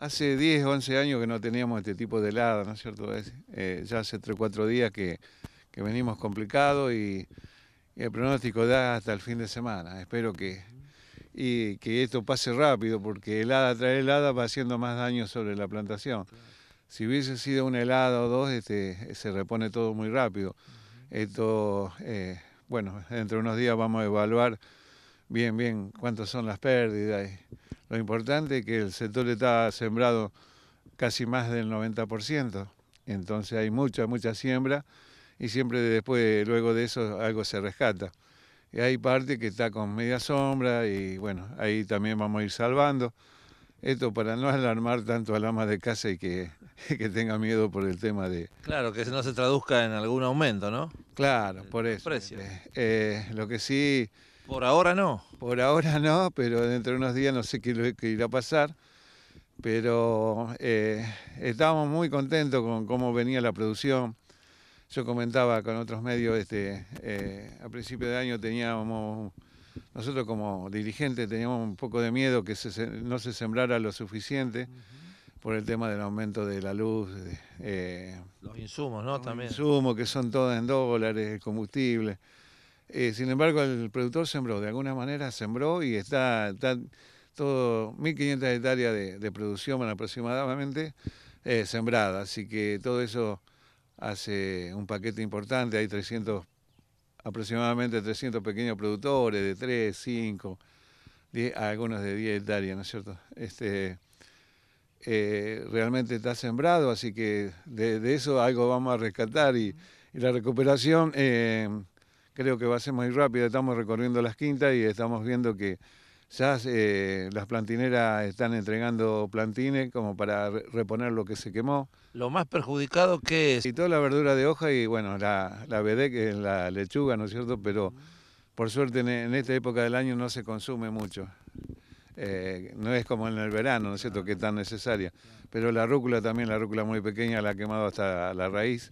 Hace 10, 11 años que no teníamos este tipo de helada, ¿no es cierto? Eh, ya hace 3, 4 días que, venimos complicados y, el pronóstico da hasta el fin de semana. Espero que, y que esto pase rápido porque helada tras helada va haciendo más daño sobre la plantación. Si hubiese sido una helada o dos, este, se repone todo muy rápido. Esto, eh, bueno, dentro de unos días vamos a evaluar bien, bien cuántas son las pérdidas. Y, lo importante es que el sector está sembrado casi más del 90%, entonces hay mucha, mucha siembra y siempre después, luego de eso, algo se rescata. Y hay parte que está con media sombra y bueno, ahí también vamos a ir salvando. Esto para no alarmar tanto a la ama de casa y que, tenga miedo por el tema de... Claro, que no se traduzca en algún aumento, ¿no? Claro, por eso. Precio. Eh, eh, lo que sí por ahora no. Por ahora no, pero dentro de unos días no sé qué, irá a pasar. Pero eh, estábamos muy contentos con cómo venía la producción. Yo comentaba con otros medios, este, eh, a principio de año teníamos, nosotros como dirigentes teníamos un poco de miedo que no se sembrara lo suficiente. por el tema del aumento de la luz. Eh, los insumos, ¿no? También. insumos que son todos en dólares, el combustible. Eh, sin embargo, el productor sembró, de alguna manera sembró y está, todo 1.500 hectáreas de, producción aproximadamente eh, sembrada, así que todo eso hace un paquete importante, hay 300, aproximadamente 300 pequeños productores de 3, 5, 10, algunos de 10 hectáreas, ¿no es cierto? Este, eh, realmente está sembrado, así que de, eso algo vamos a rescatar y, la recuperación creo que va a ser muy rápido. Estamos recorriendo las quintas y estamos viendo que ya eh, las plantineras están entregando plantines como para reponer lo que se quemó. ¿Lo más perjudicado que es? Y toda la verdura de hoja y bueno, la, la que es la lechuga, ¿no es cierto? Pero por suerte en, esta época del año no se consume mucho. Eh, no es como en el verano, ¿no es cierto?, que es tan necesaria. Pero la rúcula también, la rúcula muy pequeña, la ha quemado hasta la raíz.